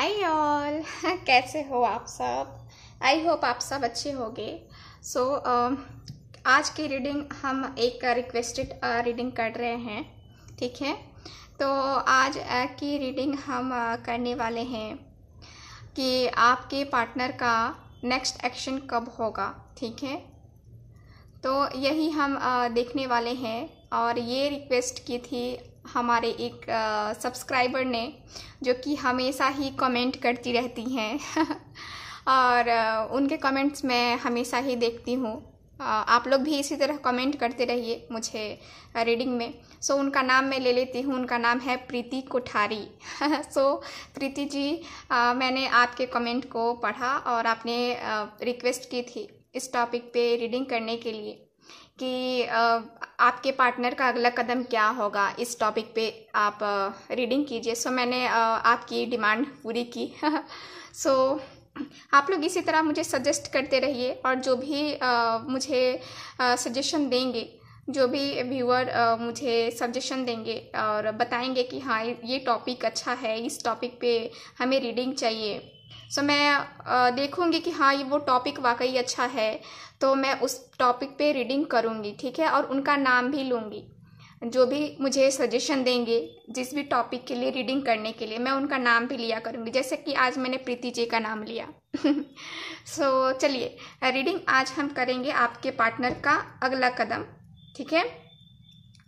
Hi all कैसे हो आप सब आई होप आप सब अच्छे होंगे सो so, uh, आज की रीडिंग हम एक रिक्वेस्टेड रीडिंग uh, कर रहे हैं ठीक है तो आज uh, की रीडिंग हम uh, करने वाले हैं कि आपके पार्टनर का नेक्स्ट एक्शन कब होगा ठीक है तो यही हम देखने वाले हैं और ये रिक्वेस्ट की थी हमारे एक सब्सक्राइबर ने जो कि हमेशा ही कमेंट करती रहती हैं और उनके कमेंट्स मैं हमेशा ही देखती हूँ आप लोग भी इसी तरह कमेंट करते रहिए मुझे रीडिंग में सो so, उनका नाम मैं ले लेती हूँ उनका नाम है प्रीति कोठारी सो so, प्रीति जी आ, मैंने आपके कमेंट को पढ़ा और आपने रिक्वेस्ट की थी इस टॉपिक पे रीडिंग करने के लिए कि आपके पार्टनर का अगला कदम क्या होगा इस टॉपिक पे आप रीडिंग कीजिए सो मैंने आपकी डिमांड पूरी की सो आप लोग इसी तरह मुझे सजेस्ट करते रहिए और जो भी मुझे सजेशन देंगे जो भी व्यूअर मुझे सजेशन देंगे और बताएंगे कि हाँ ये टॉपिक अच्छा है इस टॉपिक पे हमें रीडिंग चाहिए सो मैं देखूँगी कि हाँ ये वो टॉपिक वाकई अच्छा है तो मैं उस टॉपिक पे रीडिंग करूँगी ठीक है और उनका नाम भी लूँगी जो भी मुझे सजेशन देंगे जिस भी टॉपिक के लिए रीडिंग करने के लिए मैं उनका नाम भी लिया करूँगी जैसे कि आज मैंने प्रीति जी का नाम लिया सो so, चलिए रीडिंग आज हम करेंगे आपके पार्टनर का अगला कदम ठीक है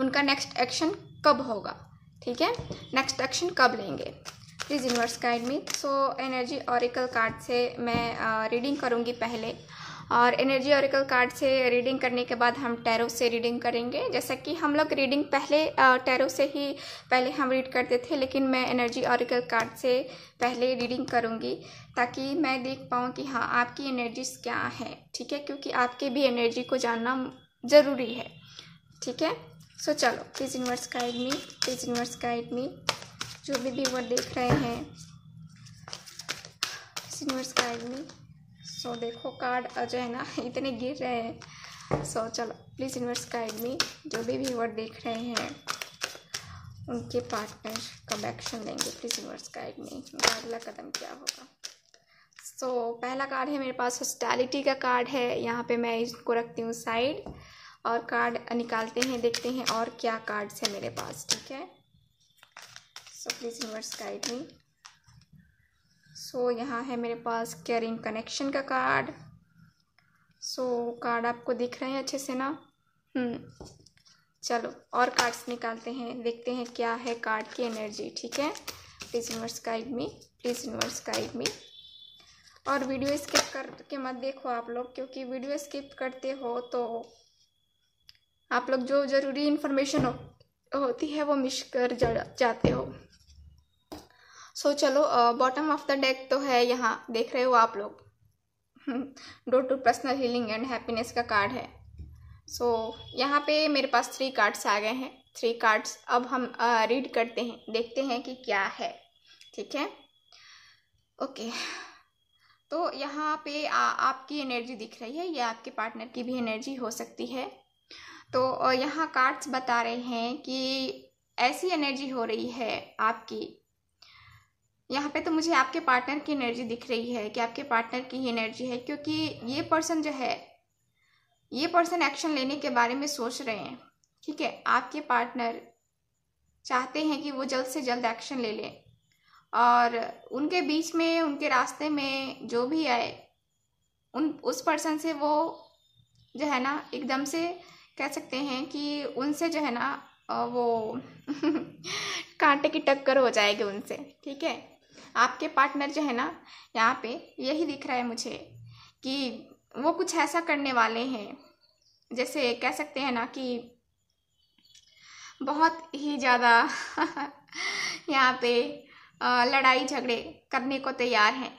उनका नेक्स्ट एक्शन कब होगा ठीक है नेक्स्ट एक्शन कब लेंगे please universe guide me so energy oracle card से मैं रीडिंग uh, करूँगी पहले और एनर्जी ऑरिकल कार्ड से रीडिंग करने के बाद हम टैरो से रीडिंग करेंगे जैसा कि हम लोग रीडिंग पहले टैरो uh, से ही पहले हम रीड करते थे लेकिन मैं एनर्जी ऑरिकल कार्ड से पहले रीडिंग करूँगी ताकि मैं देख पाऊँ कि हाँ आपकी एनर्जीज क्या हैं ठीक है क्योंकि आपके भी एनर्जी को जानना ज़रूरी है ठीक है सो चलो please universe guide me please universe guide me जो भी व्यूवर देख रहे हैं सीनियर्स गाइड में सो देखो कार्ड जो है ना इतने गिर रहे हैं सो चलो प्लीज़ यूनिवर्स गाइड में जो भी व्यूवर देख रहे हैं उनके पार्टनर कब एक्शन लेंगे प्लीज़ यूनिवर्स गाइड में उनका अगला कदम क्या होगा सो so, पहला कार्ड है मेरे पास हॉस्टैलिटी का कार्ड है यहाँ पे मैं इसको रखती हूँ साइड और कार्ड निकालते हैं देखते हैं और क्या कार्ड्स है मेरे पास ठीक है so please universe guide me so यहाँ है मेरे पास कैरिंग कनेक्शन का कार्ड सो so, कार्ड आपको दिख रहे हैं अच्छे से ना हम्म। चलो और कार्ड्स निकालते हैं देखते हैं क्या है कार्ड की एनर्जी ठीक है please universe guide me please universe guide me और वीडियो स्किप कर के मत देखो आप लोग क्योंकि वीडियो स्किप करते हो तो आप लोग जो ज़रूरी इन्फॉर्मेशन हो होती है वो मिश कर जाते हो सो so, चलो बॉटम ऑफ द डेक तो है यहाँ देख रहे हो आप लोग door to personal healing and happiness का कार्ड है सो so, यहाँ पे मेरे पास थ्री कार्ड्स आ गए हैं थ्री कार्ड्स अब हम रीड uh, करते हैं देखते हैं कि क्या है ठीक है ओके तो यहाँ पे आ, आपकी एनर्जी दिख रही है या आपके पार्टनर की भी एनर्जी हो सकती है तो यहाँ कार्ड्स बता रहे हैं कि ऐसी एनर्जी हो रही है आपकी यहाँ पे तो मुझे आपके पार्टनर की एनर्जी दिख रही है कि आपके पार्टनर की ही एनर्जी है क्योंकि ये पर्सन जो है ये पर्सन एक्शन लेने के बारे में सोच रहे हैं ठीक है आपके पार्टनर चाहते हैं कि वो जल्द से जल्द एक्शन ले लें और उनके बीच में उनके रास्ते में जो भी आए उन उस पर्सन से वो जो है ना एकदम से कह सकते हैं कि उनसे जो है ना वो कांटे की टक्कर हो जाएगी उनसे ठीक है आपके पार्टनर जो है ना यहाँ पे यही दिख रहा है मुझे कि वो कुछ ऐसा करने वाले हैं जैसे कह सकते हैं ना कि बहुत ही ज़्यादा यहाँ पे लड़ाई झगड़े करने को तैयार हैं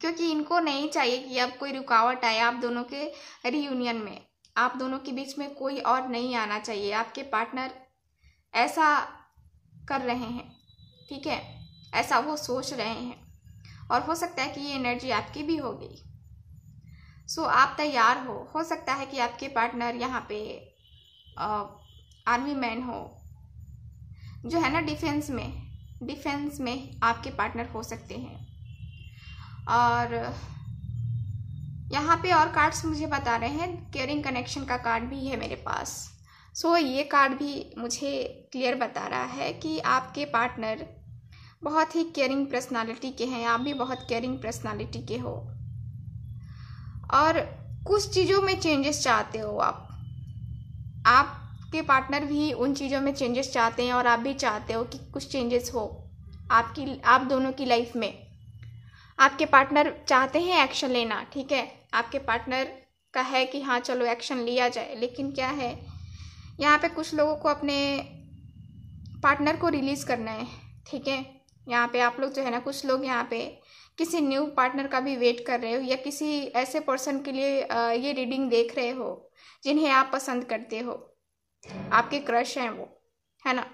क्योंकि इनको नहीं चाहिए कि अब कोई रुकावट आए आप दोनों के रीयूनियन में आप दोनों के बीच में कोई और नहीं आना चाहिए आपके पार्टनर ऐसा कर रहे हैं ठीक है ऐसा वो सोच रहे हैं और हो सकता है कि ये एनर्जी आपकी भी हो गई सो आप तैयार हो हो सकता है कि आपके पार्टनर यहाँ पे आर्मी मैन हो जो है ना डिफेंस में डिफेंस में आपके पार्टनर हो सकते हैं और यहाँ पे और कार्ड्स मुझे बता रहे हैं केयरिंग कनेक्शन का कार्ड भी है मेरे पास सो so, ये कार्ड भी मुझे क्लियर बता रहा है कि आपके पार्टनर बहुत ही केयरिंग पर्सनालिटी के हैं आप भी बहुत केयरिंग पर्सनालिटी के हो और कुछ चीज़ों में चेंजेस चाहते हो आप आपके पार्टनर भी उन चीज़ों में चेंजेस चाहते हैं और आप भी चाहते हो कि कुछ चेंजेस हो आपकी आप दोनों की लाइफ में आपके पार्टनर चाहते हैं एक्शन लेना ठीक है आपके पार्टनर का है कि हाँ चलो एक्शन लिया जाए लेकिन क्या है यहाँ पे कुछ लोगों को अपने पार्टनर को रिलीज़ करना है ठीक है यहाँ पे आप लोग जो है ना कुछ लोग यहाँ पे किसी न्यू पार्टनर का भी वेट कर रहे हो या किसी ऐसे पर्सन के लिए ये रीडिंग देख रहे हो जिन्हें आप पसंद करते हो आपके क्रश हैं वो है ना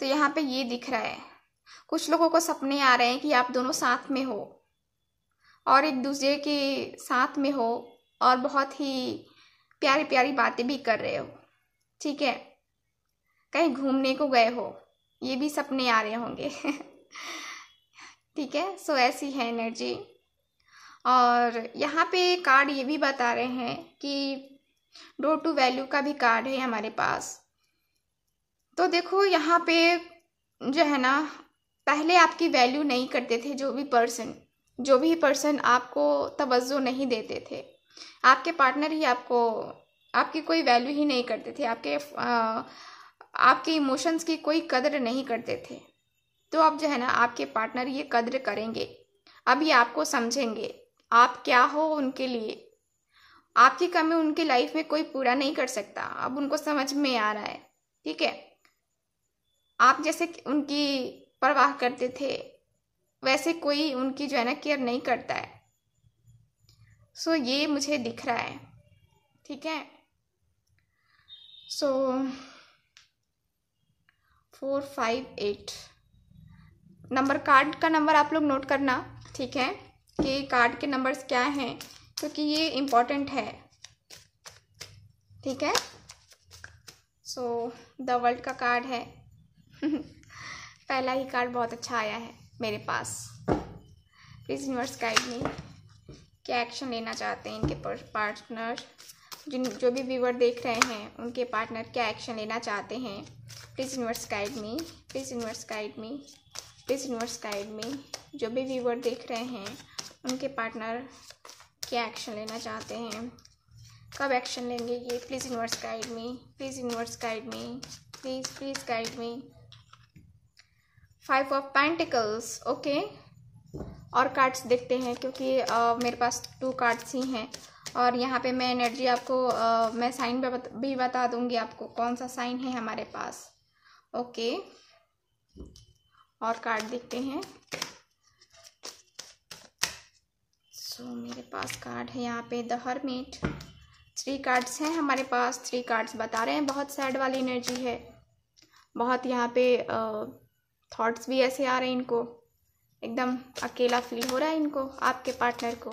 तो यहाँ पे ये दिख रहा है कुछ लोगों को सपने आ रहे हैं कि आप दोनों साथ में हो और एक दूसरे के साथ में हो और बहुत ही प्यारी प्यारी बातें भी कर रहे हो ठीक है कहीं घूमने को गए हो ये भी सपने आ रहे होंगे ठीक है सो ऐसी है एनर्जी और यहाँ पे कार्ड ये भी बता रहे हैं कि डोर टू वैल्यू का भी कार्ड है हमारे पास तो देखो यहाँ पे जो है ना पहले आपकी वैल्यू नहीं करते थे जो भी पर्सन जो भी पर्सन आपको तवज्जो नहीं देते थे आपके पार्टनर ही आपको आपकी कोई वैल्यू ही नहीं करते थे आपके आपके इमोशंस की कोई कदर नहीं करते थे तो अब जो है ना आपके पार्टनर ये कदर करेंगे अब ये आपको समझेंगे आप क्या हो उनके लिए आपकी कमी उनके लाइफ में कोई पूरा नहीं कर सकता अब उनको समझ में आ रहा है ठीक है आप जैसे उनकी परवाह करते थे वैसे कोई उनकी जो है ना केयर नहीं करता है सो so, ये मुझे दिख रहा है ठीक है so four five eight number card का नंबर आप लोग नोट करना ठीक है कि कार्ड के नंबर्स क्या हैं क्योंकि तो ये इम्पोर्टेंट है ठीक है सो द वर्ल्ड का कार्ड है पहला ही कार्ड बहुत अच्छा आया है मेरे पास प्लीज़ यूनिवर्स गाइड में क्या एक्शन लेना चाहते हैं इनके पार्टनर जिन जो भी व्यूवर देख रहे हैं उनके पार्टनर क्या एक्शन लेना चाहते हैं please universe guide me please universe guide me please universe guide me जो भी व्यूवर देख रहे हैं उनके पार्टनर क्या एक्शन लेना चाहते हैं कब एक्शन लेंगे ये please universe guide me please universe guide me please please guide me five of pentacles okay और कार्ड्स देखते हैं क्योंकि आ, मेरे पास टू कार्ड्स ही हैं और यहाँ पे मैं एनर्जी आपको आ, मैं साइन भी बता दूंगी आपको कौन सा साइन है हमारे पास ओके और कार्ड देखते हैं सो मेरे पास कार्ड है यहाँ पे द मीट थ्री कार्ड्स हैं हमारे पास थ्री कार्ड्स बता रहे हैं बहुत सैड वाली एनर्जी है बहुत यहाँ पे आ, थॉट्स भी ऐसे आ रहे हैं इनको एकदम अकेला फील हो रहा है इनको आपके पार्टनर को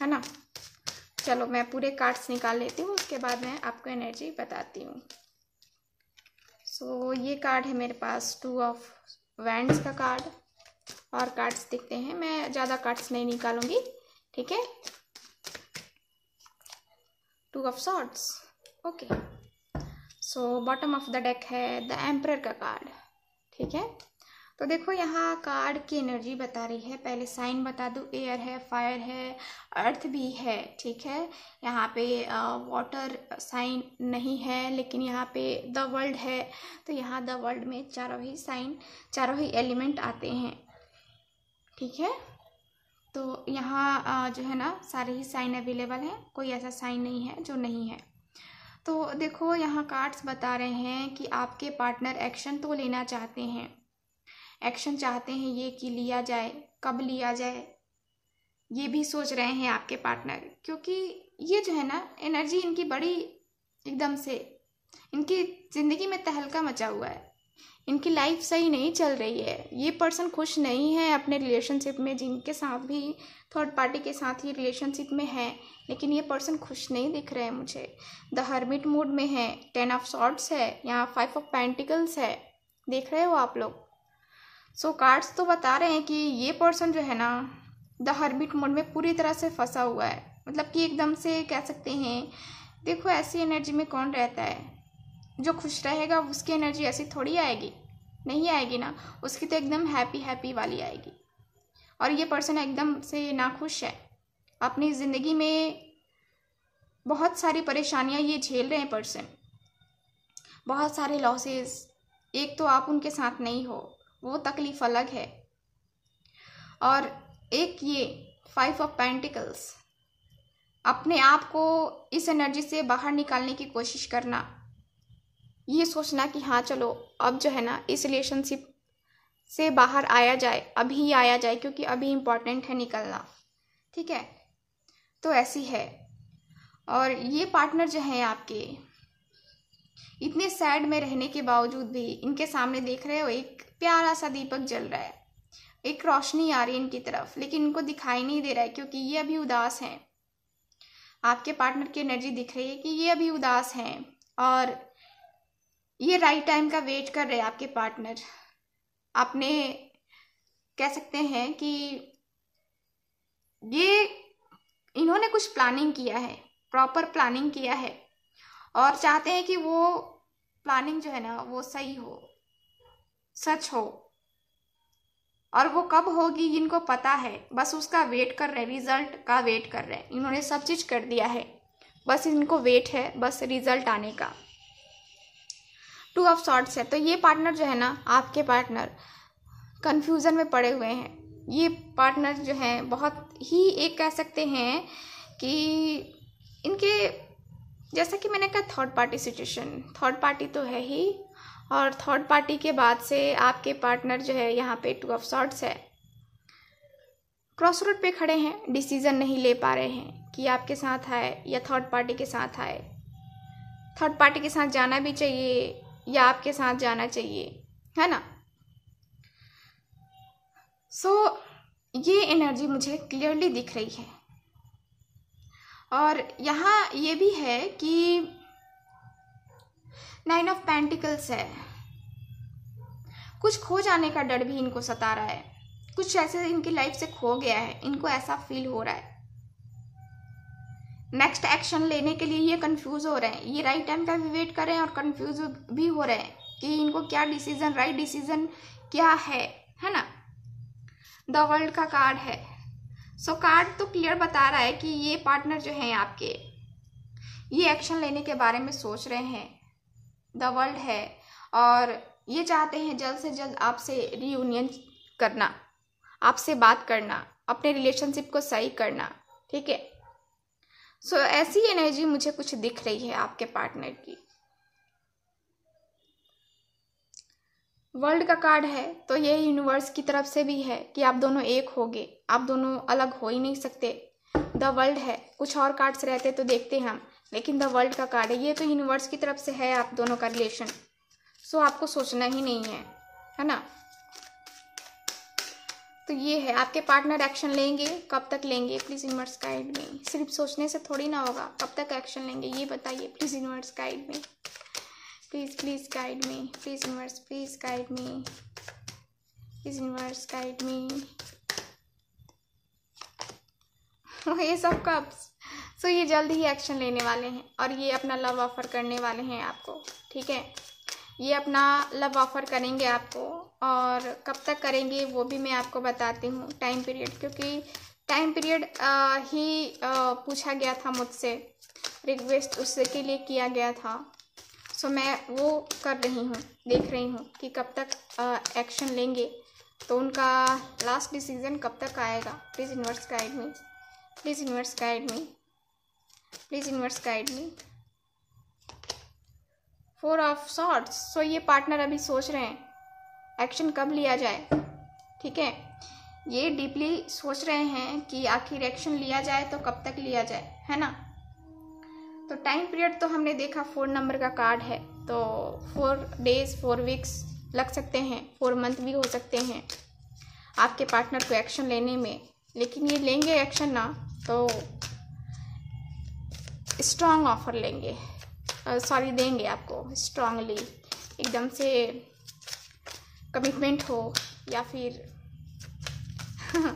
है ना चलो मैं पूरे कार्ड्स निकाल लेती हूँ उसके बाद मैं आपको एनर्जी बताती हूँ सो so, ये कार्ड है मेरे पास टू ऑफ वैंड्स का कार्ड और कार्ड्स दिखते हैं मैं ज़्यादा कार्ड्स नहीं निकालूंगी ठीक है two of swords okay so bottom of the deck है द एम्प्रर का कार्ड ठीक है तो देखो यहाँ कार्ड की एनर्जी बता रही है पहले साइन बता दूँ एयर है फायर है अर्थ भी है ठीक है यहाँ पे वाटर साइन नहीं है लेकिन यहाँ पे द वर्ल्ड है तो यहाँ द वर्ल्ड में चारों ही साइन चारों ही एलिमेंट आते हैं ठीक है तो यहाँ जो है ना सारे ही साइन अवेलेबल हैं कोई ऐसा साइन नहीं है जो नहीं है तो देखो यहाँ कार्ड्स बता रहे हैं कि आपके पार्टनर एक्शन तो लेना चाहते हैं एक्शन चाहते हैं ये कि लिया जाए कब लिया जाए ये भी सोच रहे हैं आपके पार्टनर क्योंकि ये जो है ना एनर्जी इनकी बड़ी एकदम से इनकी ज़िंदगी में तहलका मचा हुआ है इनकी लाइफ सही नहीं चल रही है ये पर्सन खुश नहीं है अपने रिलेशनशिप में जिनके साथ भी थर्ड पार्टी के साथ ही रिलेशनशिप में है लेकिन ये पर्सन खुश नहीं दिख रहे हैं मुझे द हर्मिट मूड में है टेन ऑफ शॉर्ट्स है यहाँ फाइव ऑफ पेंटिकल्स है देख रहे हो आप लोग सो so, कार्ड्स तो बता रहे हैं कि ये पर्सन जो है ना द हर्मिट मोड में पूरी तरह से फंसा हुआ है मतलब कि एकदम से कह सकते हैं देखो ऐसी एनर्जी में कौन रहता है जो खुश रहेगा उसकी एनर्जी ऐसी थोड़ी आएगी नहीं आएगी ना उसकी तो एकदम हैप्पी हैप्पी वाली आएगी और ये पर्सन एकदम से नाखुश है अपनी ज़िंदगी में बहुत सारी परेशानियां ये झेल रहे हैं पर्सन बहुत सारे लॉसेस एक तो आप उनके साथ नहीं हो वो तकलीफ़ अलग है और एक ये फाइव ऑफ पेंटिकल्स अपने आप को इस एनर्जी से बाहर निकालने की कोशिश करना ये सोचना कि हाँ चलो अब जो है ना इस रिलेशनशिप से बाहर आया जाए अभी आया जाए क्योंकि अभी इम्पॉर्टेंट है निकलना ठीक है तो ऐसी है और ये पार्टनर जो हैं आपके इतने सैड में रहने के बावजूद भी इनके सामने देख रहे हो एक प्यारा सा दीपक जल रहा है एक रोशनी आ रही है इनकी तरफ लेकिन इनको दिखाई नहीं दे रहा है क्योंकि ये अभी उदास हैं आपके पार्टनर की एनर्जी दिख रही है कि ये अभी उदास हैं और ये राइट टाइम का वेट कर रहे हैं आपके पार्टनर आपने कह सकते हैं कि ये इन्होंने कुछ प्लानिंग किया है प्रॉपर प्लानिंग किया है और चाहते हैं कि वो प्लानिंग जो है ना वो सही हो सच हो और वो कब होगी इनको पता है बस उसका वेट कर रहे हैं रिजल्ट का वेट कर रहे हैं इन्होंने सब चीज़ कर दिया है बस इनको वेट है बस रिजल्ट आने का टू ऑफ शॉर्ट्स है तो ये पार्टनर जो है ना आपके पार्टनर कन्फ्यूज़न में पड़े हुए हैं ये पार्टनर जो हैं बहुत ही एक कह सकते हैं कि इनके जैसा कि मैंने कहा third party situation third party तो है ही और थर्ड पार्टी के बाद से आपके पार्टनर जो है यहाँ पे टू ऑफ शॉर्ट्स है क्रॉस रोड पे खड़े हैं डिसीजन नहीं ले पा रहे हैं कि आपके साथ आए या थर्ड पार्टी के साथ आए थर्ड पार्टी के साथ जाना भी चाहिए या आपके साथ जाना चाहिए है ना सो so, ये एनर्जी मुझे क्लियरली दिख रही है और यहाँ ये भी है कि नाइन ऑफ पेंटिकल्स है कुछ खो जाने का डर भी इनको सता रहा है कुछ ऐसे इनकी लाइफ से खो गया है इनको ऐसा फील हो रहा है नेक्स्ट एक्शन लेने के लिए ये कंफ्यूज हो रहे हैं ये राइट टाइम का भी वेट कर रहे हैं और कंफ्यूज भी हो रहे हैं कि इनको क्या डिसीजन राइट डिसीजन क्या है है ना द वर्ल्ड का कार्ड है सो so, कार्ड तो क्लियर बता रहा है कि ये पार्टनर जो हैं आपके ये एक्शन लेने के बारे में सोच रहे हैं द वर्ल्ड है और ये चाहते हैं जल्द से जल्द आपसे रीयूनियन करना आपसे बात करना अपने रिलेशनशिप को सही करना ठीक है सो so, ऐसी एनर्जी मुझे कुछ दिख रही है आपके पार्टनर की वर्ल्ड का कार्ड है तो ये यूनिवर्स की तरफ से भी है कि आप दोनों एक होगे आप दोनों अलग हो ही नहीं सकते द वर्ल्ड है कुछ और कार्ड्स रहते तो देखते हैं हम लेकिन द वर्ल्ड का कार्ड है ये तो यूनिवर्स की तरफ से है आप दोनों का रिलेशन सो so, आपको सोचना ही नहीं है है ना तो ये है आपके पार्टनर एक्शन लेंगे कब तक लेंगे प्लीज़ यूनिवर्स गाइड में सिर्फ सोचने से थोड़ी ना होगा कब तक एक्शन लेंगे ये बताइए please universe guide me please please guide me please universe please guide me please universe guide me ये सब कब सो so, ये जल्द ही एक्शन लेने वाले हैं और ये अपना लव ऑफर करने वाले हैं आपको ठीक है ये अपना लव ऑफ़र करेंगे आपको और कब तक करेंगे वो भी मैं आपको बताती हूँ टाइम पीरियड क्योंकि टाइम पीरियड ही आ, पूछा गया था मुझसे रिक्वेस्ट उसके लिए किया गया था सो मैं वो कर रही हूँ देख रही हूँ कि कब तक एक्शन लेंगे तो उनका लास्ट डिसीज़न कब तक आएगा please universe guide me please universe guide me please universe guide me four of swords so ये पार्टनर अभी सोच रहे हैं एक्शन कब लिया जाए ठीक है ये डीपली सोच रहे हैं कि आखिर एक्शन लिया जाए तो कब तक लिया जाए है ना तो टाइम पीरियड तो हमने देखा फोर नंबर का कार्ड है तो फोर डेज फोर वीक्स लग सकते हैं फोर मंथ भी हो सकते हैं आपके पार्टनर को एक्शन लेने में लेकिन ये लेंगे एक्शन ना तो स्ट्रांग ऑफर लेंगे सॉरी देंगे आपको स्ट्रांगली एकदम से कमिटमेंट हो या फिर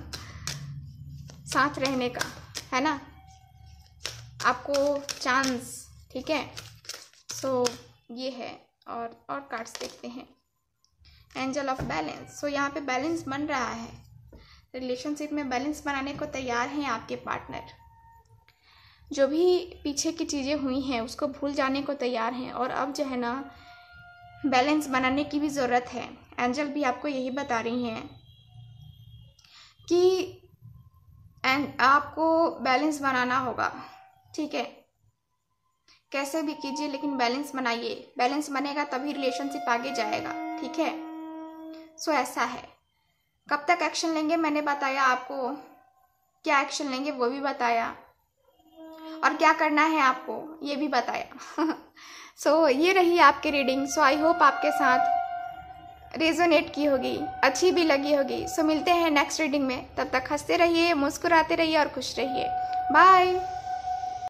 साथ रहने का है ना आपको चांस ठीक है सो so, ये है और और कार्ड्स देखते हैं एंजल ऑफ बैलेंस सो यहाँ पे बैलेंस बन रहा है रिलेशनशिप में बैलेंस बनाने को तैयार हैं आपके पार्टनर जो भी पीछे की चीज़ें हुई हैं उसको भूल जाने को तैयार हैं और अब जो है ना बैलेंस बनाने की भी ज़रूरत है एंजल भी आपको यही बता रही हैं कि एंड आपको बैलेंस बनाना होगा ठीक है कैसे भी कीजिए लेकिन बैलेंस बनाइए बैलेंस बनेगा तभी रिलेशनशिप आगे जाएगा ठीक है सो ऐसा है कब तक एक्शन लेंगे मैंने बताया आपको क्या एक्शन लेंगे वो भी बताया और क्या करना है आपको ये भी बताया सो so, ये रही आपकी रीडिंग सो आई होप आपके साथ रेजोनेट की होगी अच्छी भी लगी होगी सो so, मिलते हैं नेक्स्ट रीडिंग में तब तक हंसते रहिए मुस्कुराते रहिए और खुश रहिए बाय